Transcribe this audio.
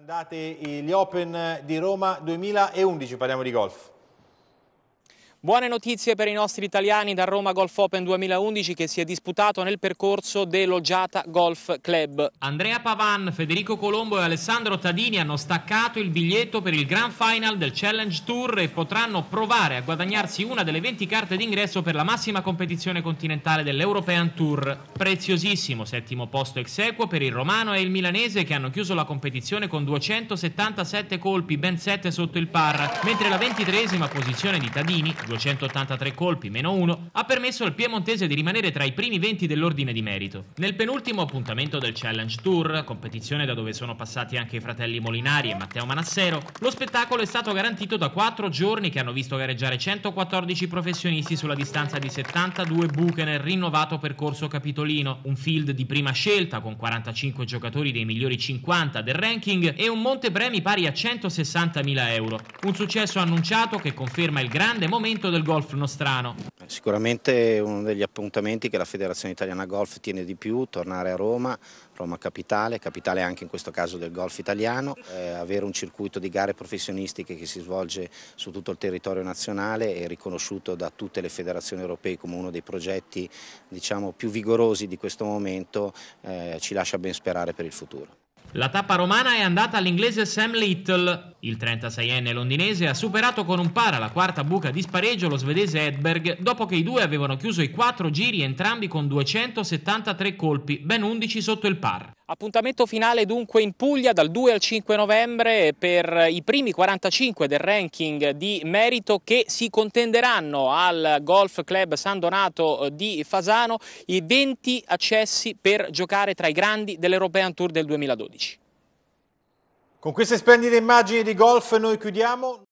andate eh, gli Open di Roma 2011, parliamo di golf. Buone notizie per i nostri italiani da Roma Golf Open 2011 che si è disputato nel percorso dell'Oggiata Golf Club. Andrea Pavan, Federico Colombo e Alessandro Tadini hanno staccato il biglietto per il Grand Final del Challenge Tour e potranno provare a guadagnarsi una delle 20 carte d'ingresso per la massima competizione continentale dell'European Tour. Preziosissimo settimo posto ex equo per il romano e il milanese che hanno chiuso la competizione con 277 colpi, ben 7 sotto il par, mentre la ventitresima posizione di Tadini 283 colpi, meno 1, ha permesso al piemontese di rimanere tra i primi 20 dell'ordine di merito. Nel penultimo appuntamento del Challenge Tour, competizione da dove sono passati anche i fratelli Molinari e Matteo Manassero, lo spettacolo è stato garantito da 4 giorni che hanno visto gareggiare 114 professionisti sulla distanza di 72 buche nel rinnovato percorso capitolino, un field di prima scelta con 45 giocatori dei migliori 50 del ranking e un monte premi pari a 160.000 euro. Un successo annunciato che conferma il grande momento merito del golf nostrano. Sicuramente uno degli appuntamenti che la Federazione Italiana Golf tiene di più, tornare a Roma, Roma capitale, capitale anche in questo caso del golf italiano, eh, avere un circuito di gare professionistiche che si svolge su tutto il territorio nazionale e riconosciuto da tutte le federazioni europee come uno dei progetti diciamo, più vigorosi di questo momento eh, ci lascia ben sperare per il futuro. La tappa romana è andata all'inglese Sam Little, il 36enne londinese ha superato con un para la quarta buca di spareggio lo svedese Edberg dopo che i due avevano chiuso i quattro giri entrambi con 273 colpi, ben 11 sotto il par. Appuntamento finale dunque in Puglia dal 2 al 5 novembre per i primi 45 del ranking di merito che si contenderanno al Golf Club San Donato eh, di Fasano i 20 accessi per giocare tra i grandi dell'European Tour del 2012. Con queste splendide immagini di golf noi chiudiamo.